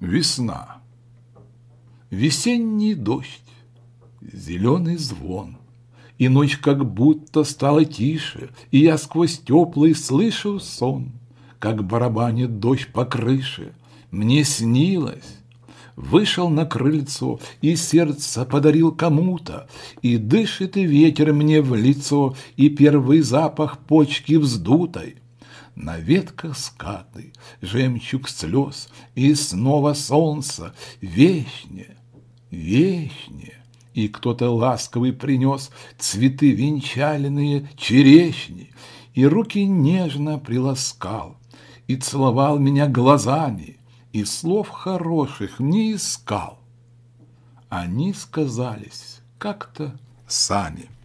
Весна. Весенний дождь, зеленый звон, И ночь как будто стала тише, И я сквозь теплый слышу сон, Как барабанит дождь по крыше. Мне снилось, вышел на крыльцо И сердце подарил кому-то, И дышит и ветер мне в лицо, И первый запах почки вздутой — на ветках скаты, жемчуг слез, и снова солнце, вечнее, вечнее. И кто-то ласковый принес цветы венчальные черешни, и руки нежно приласкал, и целовал меня глазами, и слов хороших не искал. Они сказались как-то сами.